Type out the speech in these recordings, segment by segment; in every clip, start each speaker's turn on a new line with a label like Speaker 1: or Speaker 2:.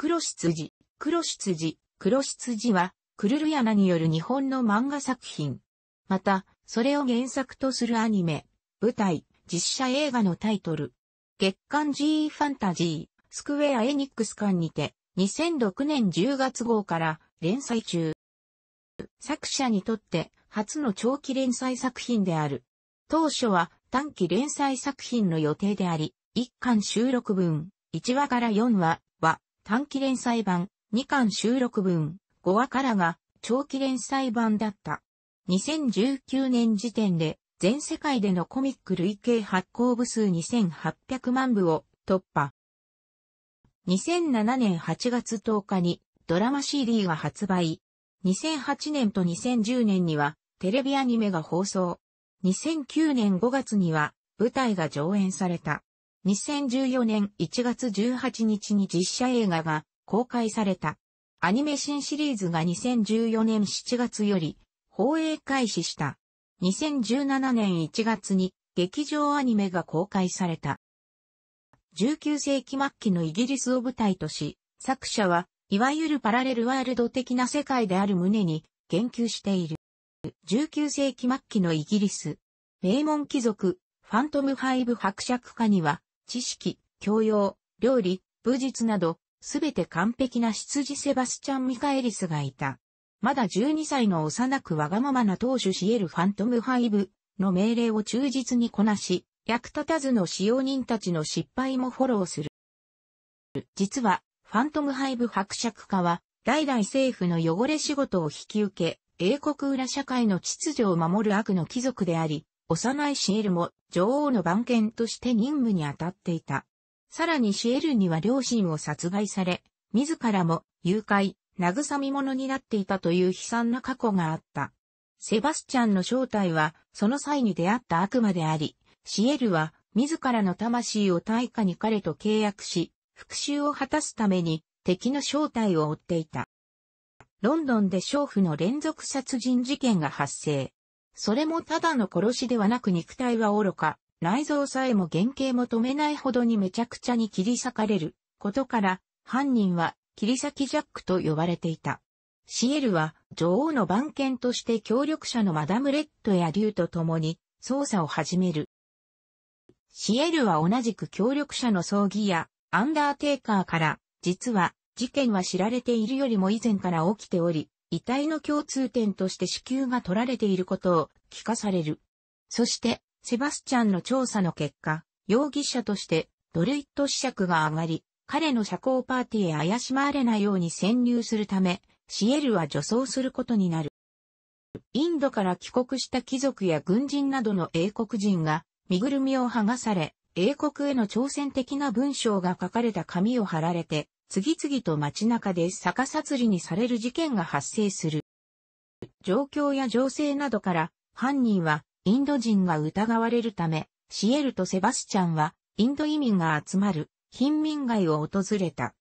Speaker 1: 黒執事、黒執事、黒執事は、クルルヤナによる日本の漫画作品。また、それを原作とするアニメ、舞台、実写映画のタイトル。月刊 G ファンタジー、スクウェアエニックス館にて、2006年10月号から連載中。作者にとって初の長期連載作品である。当初は短期連載作品の予定であり、1巻収録分、1話から4話は短期連載版、2巻収録分、5話からが長期連載版だった。2019年時点で、全世界でのコミック累計発行部数2800万部を突破。2007年8月10日にドラマ CD が発売。2008年と2010年にはテレビアニメが放送。2009年5月には舞台が上演された。2014年1月18日に実写映画が公開された。アニメ新シリーズが2014年7月より放映開始した。2017年1月に劇場アニメが公開された。19世紀末期のイギリスを舞台とし、作者は、いわゆるパラレルワールド的な世界である旨に言及している。19世紀末期のイギリス、名門貴族、ファントムハイブ伯爵家には、知識、教養、料理、武術など、すべて完璧な羊セバスチャン・ミカエリスがいた。まだ12歳の幼くわがままな当主シエル・ファントム・ハイブの命令を忠実にこなし、役立たずの使用人たちの失敗もフォローする。実は、ファントム・ハイブ伯爵家は、代々政府の汚れ仕事を引き受け、英国裏社会の秩序を守る悪の貴族であり、幼いシエルも女王の番犬として任務に当たっていた。さらにシエルには両親を殺害され、自らも誘拐、慰み者になっていたという悲惨な過去があった。セバスチャンの正体は、その際に出会った悪魔であり、シエルは、自らの魂を対価に彼と契約し、復讐を果たすために、敵の正体を追っていた。ロンドンで娼婦の連続殺人事件が発生。それもただの殺しではなく肉体は愚か、内臓さえも原型も止めないほどにめちゃくちゃに切り裂かれることから、犯人は切り裂きジャックと呼ばれていた。シエルは女王の番犬として協力者のマダムレッドや竜と共に捜査を始める。シエルは同じく協力者の葬儀やアンダーテイカーから、実は事件は知られているよりも以前から起きており、遺体の共通点として子宮が取られていることを聞かされる。そして、セバスチャンの調査の結果、容疑者としてドルイット試釈が上がり、彼の社交パーティーへ怪しまわれないように潜入するため、シエルは女装することになる。インドから帰国した貴族や軍人などの英国人が、身ぐるみを剥がされ、英国への挑戦的な文章が書かれた紙を貼られて、次々と街中で逆さ釣りにされる事件が発生する。状況や情勢などから犯人はインド人が疑われるため、シエルとセバスチャンはインド移民が集まる貧民街を訪れた。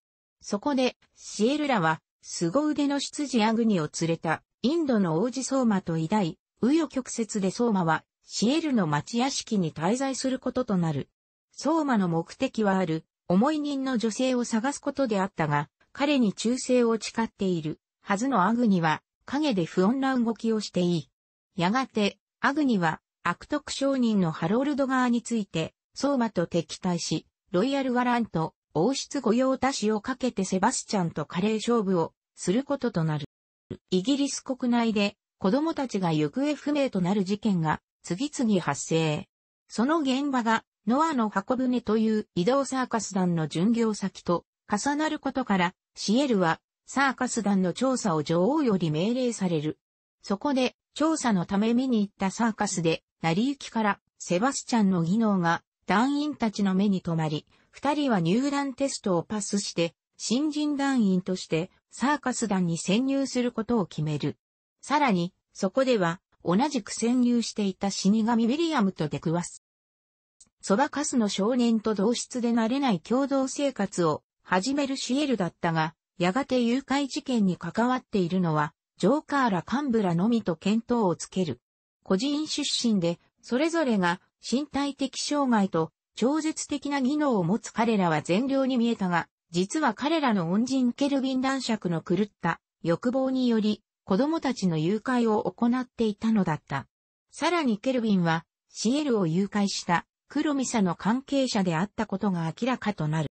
Speaker 1: そこでシエルらは凄腕の執事アグニを連れたインドの王子相馬と抱い、右与曲折で相馬はシエルの町屋敷に滞在することとなる。相馬の目的はある思い人の女性を探すことであったが、彼に忠誠を誓っているはずのアグニは、影で不穏な動きをしていい。やがて、アグニは、悪徳商人のハロールド側について、相馬と敵対し、ロイヤル・ワラント、王室御用達をかけてセバスチャンと華麗勝負をすることとなる。イギリス国内で子供たちが行方不明となる事件が次々発生。その現場がノアの箱舟という移動サーカス団の巡業先と重なることから、シエルはサーカス団の調査を女王より命令される。そこで調査のため見に行ったサーカスで、成り行きからセバスチャンの技能が団員たちの目に留まり、二人は入団テストをパスして、新人団員としてサーカス団に潜入することを決める。さらに、そこでは同じく潜入していた死神ウィリアムと出くわす。そばかすの少年と同室で慣れない共同生活を始めるシエルだったが、やがて誘拐事件に関わっているのは、ジョーカーら幹部らのみと見当をつける。個人出身で、それぞれが身体的障害と超絶的な技能を持つ彼らは善良に見えたが、実は彼らの恩人ケルビン男爵の狂った欲望により、子供たちの誘拐を行っていたのだった。さらにケルビンは、シエルを誘拐した黒ミサの関係者であったことが明らかとなる。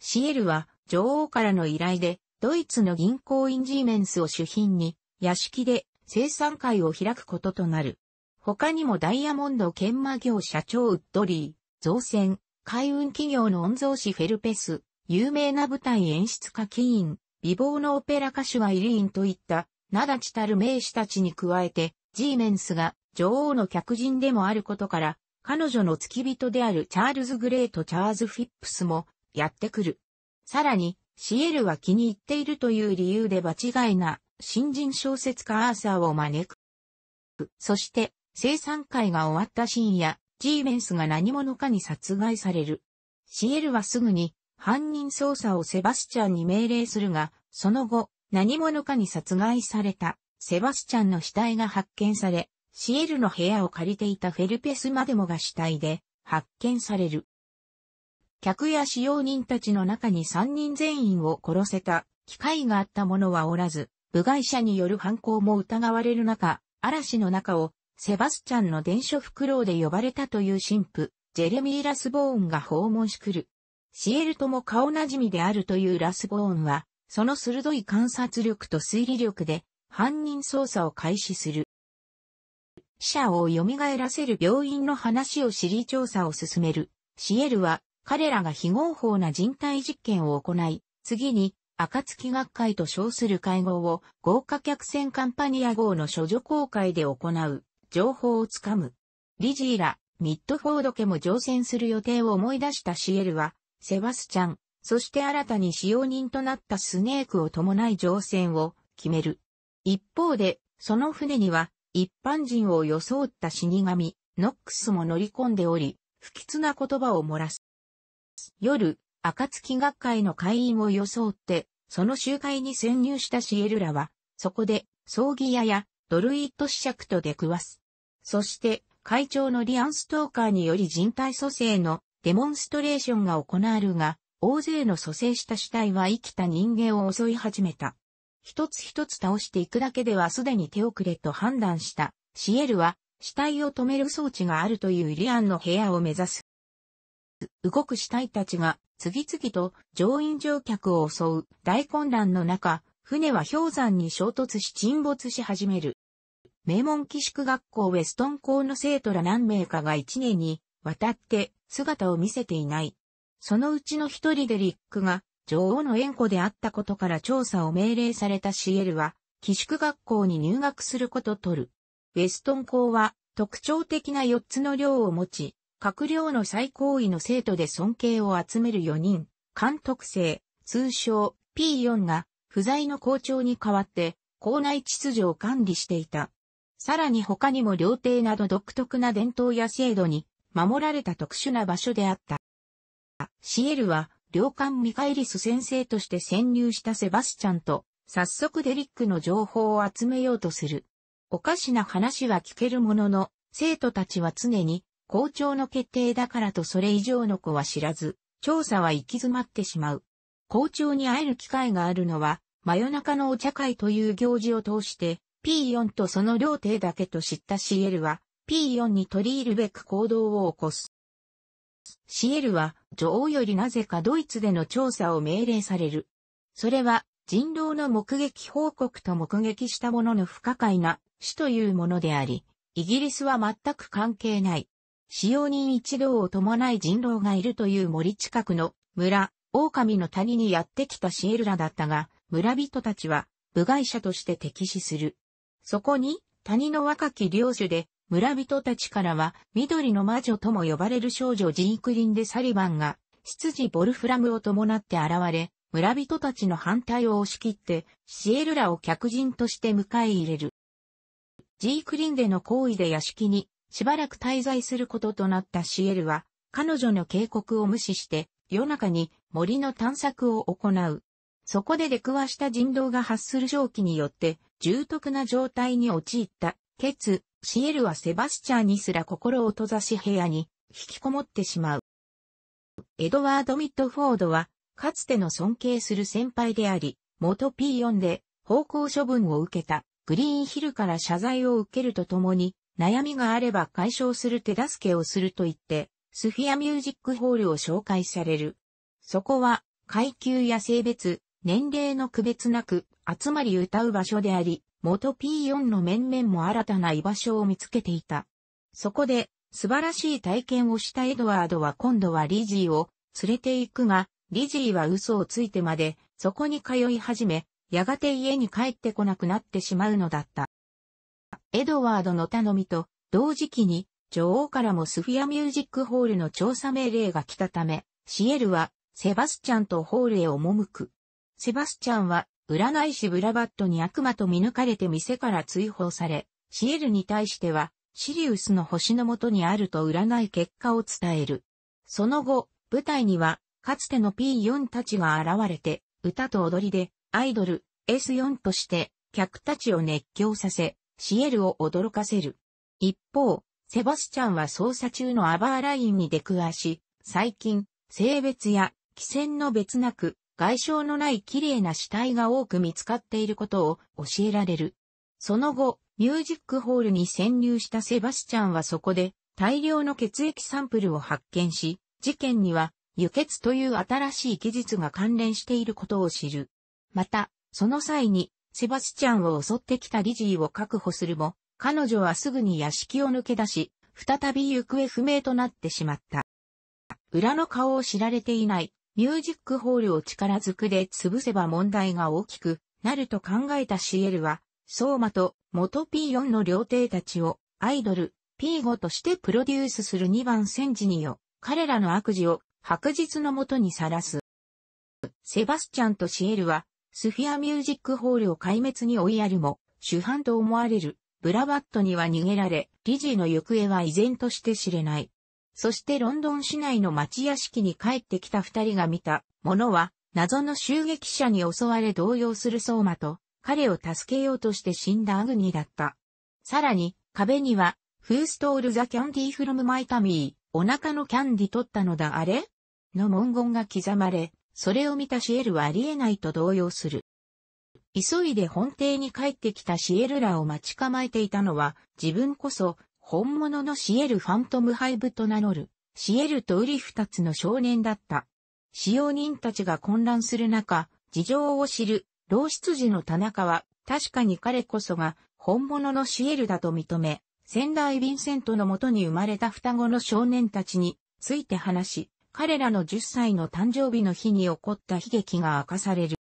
Speaker 1: シエルは女王からの依頼でドイツの銀行インジーメンスを主品に屋敷で生産会を開くこととなる。他にもダイヤモンド研磨業社長ウッドリー、造船、海運企業の御曹司フェルペス、有名な舞台演出家キーン、美貌のオペラ歌手はイリーンといった、名立ちたる名士たちに加えて、ジーメンスが女王の客人でもあることから、彼女の付き人であるチャールズ・グレート・チャーズ・フィップスもやってくる。さらに、シエルは気に入っているという理由で場違いな新人小説家アーサーを招く。そして、生産会が終わった深夜、ジーメンスが何者かに殺害される。シエルはすぐに犯人捜査をセバスチャンに命令するが、その後、何者かに殺害されたセバスチャンの死体が発見され、シエルの部屋を借りていたフェルペスまでもが死体で発見される。客や使用人たちの中に3人全員を殺せた機会があった者はおらず、部外者による犯行も疑われる中、嵐の中をセバスチャンの伝書フクロウで呼ばれたという神父、ジェレミー・ラスボーンが訪問し来る。シエルとも顔なじみであるというラスボーンは、その鋭い観察力と推理力で犯人捜査を開始する。死者を蘇らせる病院の話を知り調査を進める。シエルは、彼らが非合法な人体実験を行い、次に、暁学会と称する会合を、豪華客船カンパニア号の処女公開で行う、情報をつかむ。リジーラ、ミッドフォード家も乗船する予定を思い出したシエルは、セバスチャン、そして新たに使用人となったスネークを伴い乗船を決める。一方で、その船には一般人を装った死神、ノックスも乗り込んでおり、不吉な言葉を漏らす。夜、暁学会の会員を装って、その集会に潜入したシエルラは、そこで、葬儀屋やドルイット子爵と出くわす。そして、会長のリアンストーカーにより人体蘇生のデモンストレーションが行われるが、大勢の蘇生した死体は生きた人間を襲い始めた。一つ一つ倒していくだけではすでに手遅れと判断した、シエルは、死体を止める装置があるというリアンの部屋を目指す。動く死体たちが次々と乗員乗客を襲う大混乱の中、船は氷山に衝突し沈没し始める。名門寄宿学校ウェストン校の生徒ら何名かが一年にわたって姿を見せていない。そのうちの一人でリックが女王の縁故であったことから調査を命令されたシエルは、寄宿学校に入学することとる。ウェストン校は特徴的な4つの寮を持ち、各寮の最高位の生徒で尊敬を集める4人、監督生、通称 P4 が不在の校長に代わって校内秩序を管理していた。さらに他にも料亭など独特な伝統や制度に守られた特殊な場所であった。シエルは領艦ミカエリス先生として潜入したセバスチャンと、早速デリックの情報を集めようとする。おかしな話は聞けるものの、生徒たちは常に校長の決定だからとそれ以上の子は知らず、調査は行き詰まってしまう。校長に会える機会があるのは、真夜中のお茶会という行事を通して、P4 とその両帝だけと知った CL は、P4 に取り入るべく行動を起こす。シエルは女王よりなぜかドイツでの調査を命令される。それは人狼の目撃報告と目撃したものの不可解な死というものであり、イギリスは全く関係ない。使用人一同を伴い人狼がいるという森近くの村、狼の谷にやってきたシエルらだったが、村人たちは部外者として敵視する。そこに谷の若き領主で村人たちからは、緑の魔女とも呼ばれる少女ジークリンでサリバンが、執事ボルフラムを伴って現れ、村人たちの反対を押し切って、シエルラを客人として迎え入れる。ジークリンでの行為で屋敷に、しばらく滞在することとなったシエルは、彼女の警告を無視して、夜中に森の探索を行う。そこで出くわした人道が発する蒸気によって重篤な状態に陥った、ケツ、シエルはセバスチャンにすら心を閉ざし部屋に引きこもってしまう。エドワード・ミッドフォードは、かつての尊敬する先輩であり、元 P4 で方向処分を受けたグリーンヒルから謝罪を受けるとともに、悩みがあれば解消する手助けをすると言って、スフィアミュージックホールを紹介される。そこは、階級や性別、年齢の区別なく、集まり歌う場所であり、元 P4 の面々も新たな居場所を見つけていた。そこで、素晴らしい体験をしたエドワードは今度はリジーを連れて行くが、リジーは嘘をついてまで、そこに通い始め、やがて家に帰ってこなくなってしまうのだった。エドワードの頼みと、同時期に、女王からもスフィアミュージックホールの調査命令が来たため、シエルは、セバスチャンとホールへ赴く。セバスチャンは、占い師ブラバットに悪魔と見抜かれて店から追放され、シエルに対しては、シリウスの星のもとにあると占い結果を伝える。その後、舞台には、かつての P4 たちが現れて、歌と踊りで、アイドル、S4 として、客たちを熱狂させ、シエルを驚かせる。一方、セバスチャンは捜査中のアバーラインに出くわし、最近、性別や、汽船の別なく、外傷のない綺麗な死体が多く見つかっていることを教えられる。その後、ミュージックホールに潜入したセバスチャンはそこで大量の血液サンプルを発見し、事件には輸血という新しい技術が関連していることを知る。また、その際にセバスチャンを襲ってきたリジーを確保するも、彼女はすぐに屋敷を抜け出し、再び行方不明となってしまった。裏の顔を知られていないミュージックホールを力ずくで潰せば問題が大きくなると考えたシエルは、ソーマと元 P4 の両亭たちをアイドル P5 としてプロデュースする2番戦時によ、彼らの悪事を白日のもとにさらす。セバスチャンとシエルは、スフィアミュージックホールを壊滅に追いやるも、主犯と思われる、ブラバットには逃げられ、理事の行方は依然として知れない。そしてロンドン市内の町屋敷に帰ってきた二人が見たものは、謎の襲撃者に襲われ動揺する相馬と、彼を助けようとして死んだアグニーだった。さらに、壁には、フーストールザキャンディーフロムマイタミー、お腹のキャンディ取ったのだあれの文言が刻まれ、それを見たシエルはありえないと動揺する。急いで本邸に帰ってきたシエルらを待ち構えていたのは、自分こそ本物のシエル・ファントム・ハイブと名乗る、シエルとウリ二つの少年だった。使用人たちが混乱する中、事情を知る、老出事の田中は、確かに彼こそが、本物のシエルだと認め、仙台ヴィンセントのもとに生まれた双子の少年たちについて話し、彼らの10歳の誕生日の日に起こった悲劇が明かされる。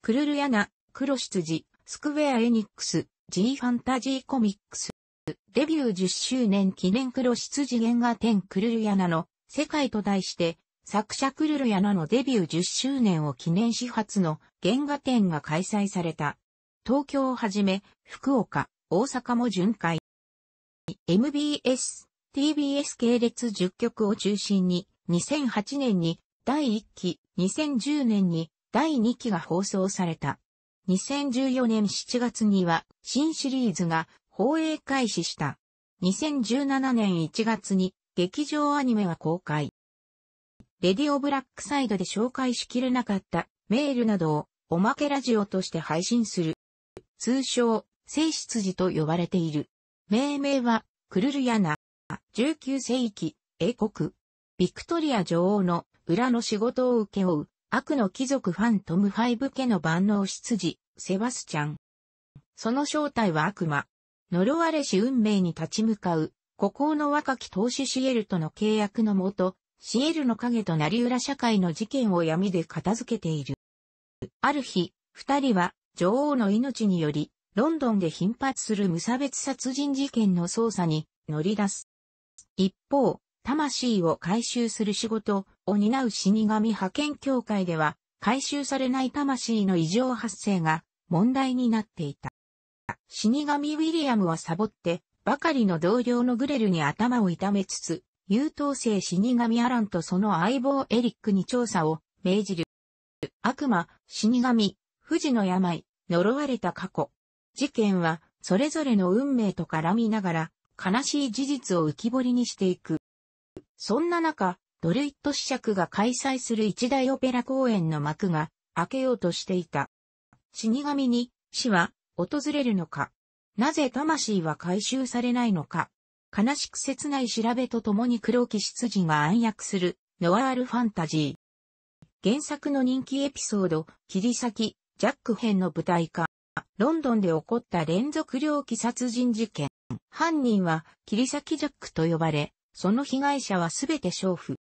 Speaker 1: クルルヤナ、黒出事、スクウェアエニックス、G ファンタジーコミックス。デビュー10周年記念黒執事原画展クルルヤナの世界と題して、作者クルルヤナのデビュー10周年を記念し発の原画展が開催された。東京をはじめ、福岡、大阪も巡回。MBS、TBS 系列10局を中心に、2008年に第1期、2010年に第2期が放送された。2014年7月には新シリーズが放映開始した。2017年1月に劇場アニメは公開。レディオブラックサイドで紹介しきれなかったメールなどをおまけラジオとして配信する。通称、聖執事と呼ばれている。命名は、クルルヤナ、19世紀、英国、ビクトリア女王の裏の仕事を請け負う、悪の貴族ファントムファイブ家の万能執事、セバスチャン。その正体は悪魔、呪われし運命に立ち向かう、孤高の若き投資シエルとの契約のもと、シエルの影となり裏社会の事件を闇で片付けている。ある日、二人は女王の命により、ロンドンで頻発する無差別殺人事件の捜査に乗り出す。一方、魂を回収する仕事を担う死神派遣協会では、回収されない魂の異常発生が問題になっていた。死神ウィリアムはサボって、ばかりの同僚のグレルに頭を痛めつつ、優等生死神アランとその相棒エリックに調査を命じる。悪魔、死神、富士の病、呪われた過去。事件は、それぞれの運命と絡みながら、悲しい事実を浮き彫りにしていく。そんな中、ドルイット子爵が開催する一大オペラ公演の幕が開けようとしていた。死神に、死は訪れるのかなぜ魂は回収されないのか悲しく切ない調べとともに黒木執事が暗躍するノワールファンタジー。原作の人気エピソード、切り裂き、ジャック編の舞台化。ロンドンで起こった連続猟奇殺人事件。犯人は、切り裂きジャックと呼ばれ、その被害者はすべて娼婦。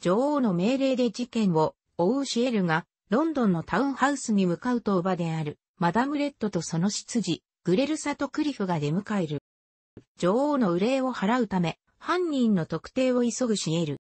Speaker 1: 女王の命令で事件を追うシエルが、ロンドンのタウンハウスに向かうと叔ばであるマダムレッドとその執事、グレルサとクリフが出迎える。女王の憂いを払うため、犯人の特定を急ぐシエル。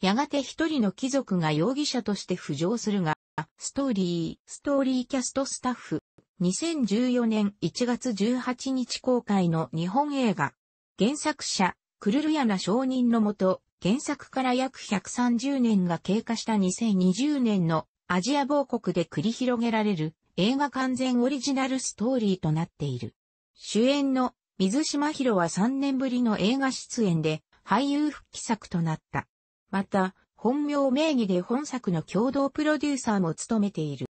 Speaker 1: やがて一人の貴族が容疑者として浮上するが、ストーリー、ストーリーキャストスタッフ。2014年1月18日公開の日本映画。原作者、クルルヤナ承人のもと、原作から約130年が経過した2020年のアジア亡国で繰り広げられる映画完全オリジナルストーリーとなっている。主演の水島博は3年ぶりの映画出演で俳優復帰作となった。また、本名名義で本作の共同プロデューサーも務めている。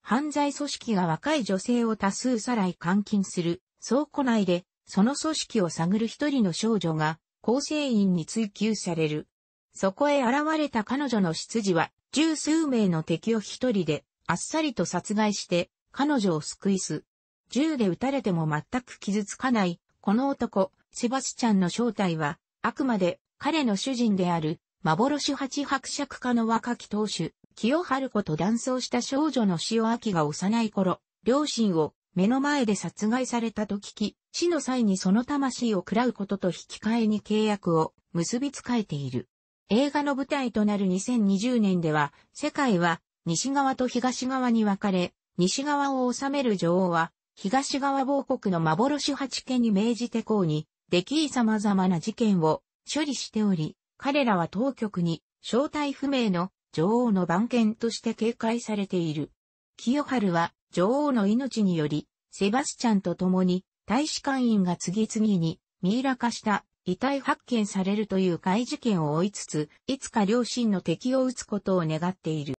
Speaker 1: 犯罪組織が若い女性を多数さらい監禁する倉庫内で、その組織を探る一人の少女が、構成員に追求される。そこへ現れた彼女の執事は、十数名の敵を一人であっさりと殺害して、彼女を救いす。銃で撃たれても全く傷つかない、この男、セバスチャンの正体は、あくまで彼の主人である、幻八伯爵家の若き当主、清春子と断層した少女の塩秋が幼い頃、両親を目の前で殺害されたと聞き、死の際にその魂を喰らうことと引き換えに契約を結びつかえている。映画の舞台となる2020年では、世界は西側と東側に分かれ、西側を治める女王は、東側王国の幻八家に命じて公に、でき様々な事件を処理しており、彼らは当局に正体不明の女王の番犬として警戒されている。清春は女王の命により、セバスチャンと共に大使館員が次々にミイラ化した遺体発見されるという怪事件を追いつつ、いつか両親の敵を撃つことを願っている。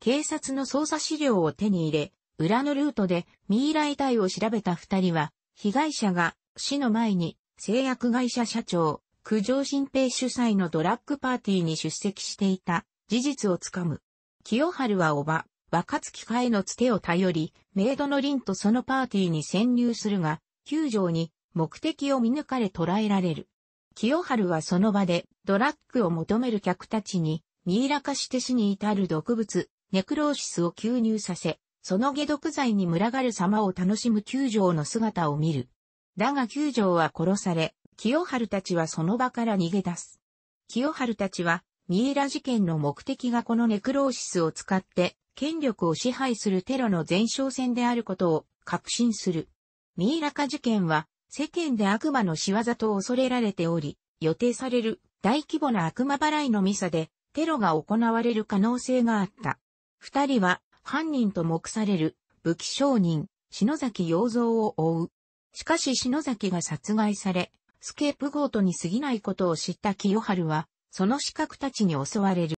Speaker 1: 警察の捜査資料を手に入れ、裏のルートでミイラ遺体を調べた二人は、被害者が死の前に製薬会社社長、九条新平主催のドラッグパーティーに出席していた事実をつかむ。清春はおば、若月かえのつてを頼り、メイドの凛とそのパーティーに潜入するが、九条に目的を見抜かれ捕らえられる。清春はその場でドラッグを求める客たちにミイラ化して死に至る毒物、ネクローシスを吸入させ、その下毒剤に群がる様を楽しむ九条の姿を見る。だが九条は殺され、清春たちはその場から逃げ出す。清春たちは、ミイラ事件の目的がこのネクローシスを使って、権力を支配するテロの前哨戦であることを確信する。ミイラ化事件は、世間で悪魔の仕業と恐れられており、予定される大規模な悪魔払いのミサで、テロが行われる可能性があった。二人は犯人と目される武器商人、篠崎洋蔵を追う。しかし篠崎が殺害され、スケープゴートに過ぎないことを知った清春は、その資格たちに襲われる。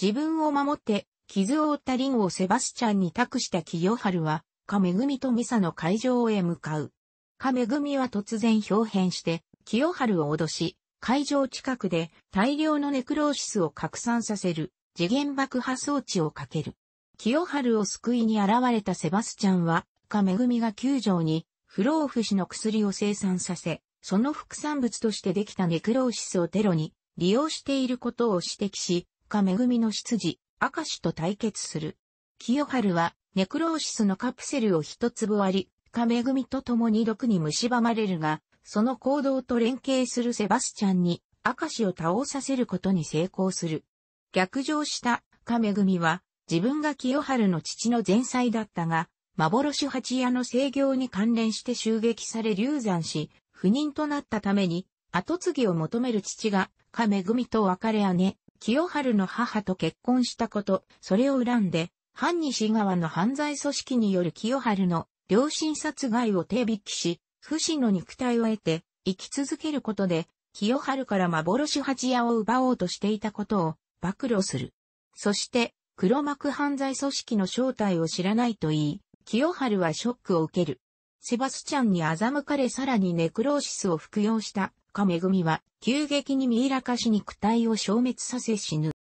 Speaker 1: 自分を守って、傷を負ったリンをセバスチャンに託した清春は、亀組とミサの会場へ向かう。亀組は突然表変して、清春を脅し、会場近くで大量のネクローシスを拡散させる次元爆破装置をかける。清春を救いに現れたセバスチャンは、かめぐみが救助に、不老不死の薬を生産させ、その副産物としてできたネクローシスをテロに利用していることを指摘し、かめぐみの執事、明石と対決する。清春は、ネクローシスのカプセルを一粒割り、かめぐみと共に毒に蝕まれるが、その行動と連携するセバスチャンに、明石を倒させることに成功する。逆上した亀組は、自分が清春の父の前妻だったが、幻八屋の制御に関連して襲撃され流産し、不妊となったために、後継ぎを求める父が、亀組と別れ姉、清春の母と結婚したこと、それを恨んで、反西側の犯罪組織による清春の両親殺害を手引きし、不死の肉体を得て、生き続けることで、清春から幻八夜を奪おうとしていたことを暴露する。そして、黒幕犯罪組織の正体を知らないと言い、清春はショックを受ける。セバスチャンに欺かれさらにネクローシスを服用したかめぐみは、急激にミイラ化し肉体を消滅させ死ぬ。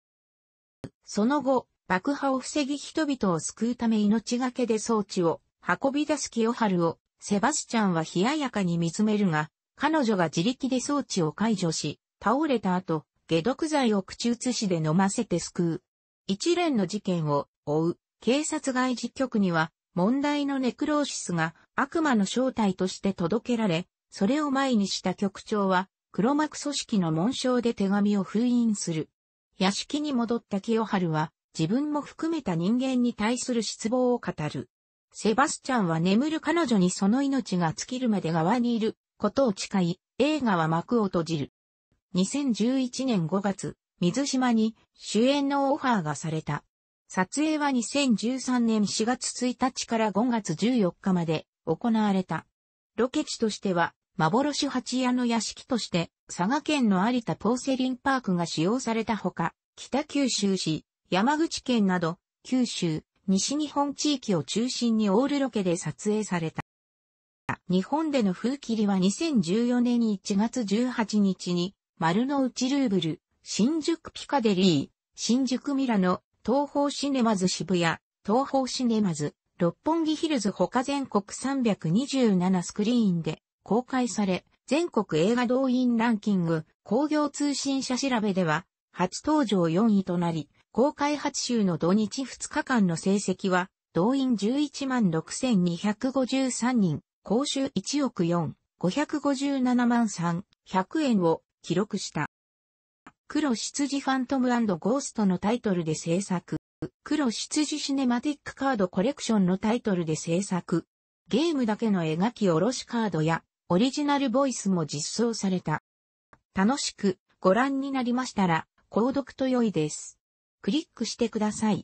Speaker 1: その後、爆破を防ぎ人々を救うため命がけで装置を運び出す清春をセバスチャンは冷ややかに見つめるが、彼女が自力で装置を解除し、倒れた後、解毒剤を口移しで飲ませて救う。一連の事件を追う警察外事局には問題のネクローシスが悪魔の正体として届けられ、それを前にした局長は黒幕組織の紋章で手紙を封印する。屋敷に戻った清春は自分も含めた人間に対する失望を語る。セバスチャンは眠る彼女にその命が尽きるまで側にいることを誓い、映画は幕を閉じる。2011年5月、水島に主演のオファーがされた。撮影は2013年4月1日から5月14日まで行われた。ロケ地としては、幻八屋の屋敷として、佐賀県の有田ポーセリンパークが使用されたほか、北九州市、山口県など、九州、西日本地域を中心にオールロケで撮影された。日本での風切りは2014年1月18日に、丸の内ルーブル、新宿ピカデリー、新宿ミラノ、東方シネマズ渋谷、東方シネマズ、六本木ヒルズ他全国327スクリーンで公開され、全国映画動員ランキング、工業通信社調べでは、初登場4位となり、公開発週の土日2日間の成績は、動員11万6253人、公衆1億4、557万3、100円を記録した。黒執事ファントムゴーストのタイトルで制作。黒執事シネマティックカードコレクションのタイトルで制作。ゲームだけの描き下ろしカードやオリジナルボイスも実装された。楽しくご覧になりましたら、購読と良いです。クリックしてください。